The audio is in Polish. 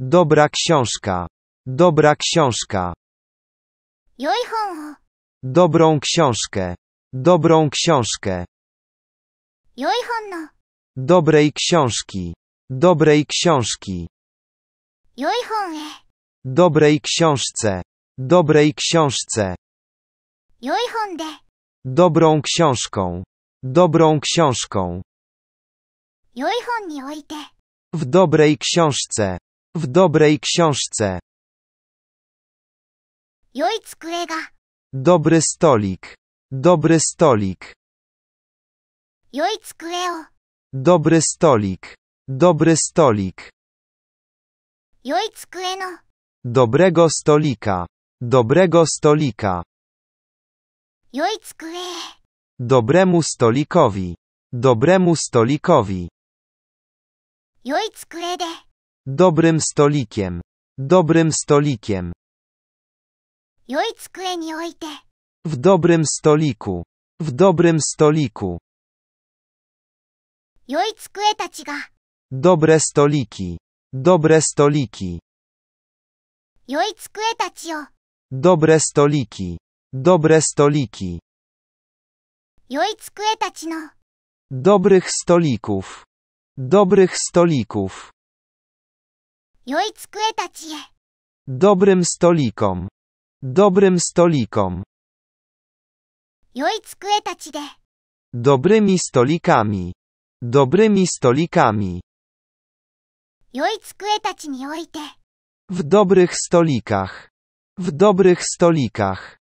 Dobra książka. Dobra książka. Dobrą książkę. Dobrą książkę. Dobrej książki. Dobrej książki. Dobrej książce. Dobrej książce. Dobrą książką. Dobrą książką. W dobrej książce. W dobrej książce. Dobry stolik. Dobry stolik. Dobry stolik. Dobry stolik. Dobrego stolika. Dobrego stolika. Dobremu stolikowi. Dobremu stolikowi. Dobrym stolikiem. Dobrym stolikiem. W dobrym stoliku. W dobrym stoliku. Dobre stoliki. Dobre stoliki. Dobre stoliki. Dobre stoliki. Dobrych stolików. Dobrych stolików. Dobrym stolikom. Dobrym stolikom. Dobrymi stolikami. Dobrymi stolikami. W dobrych stolikach. W dobrych stolikach.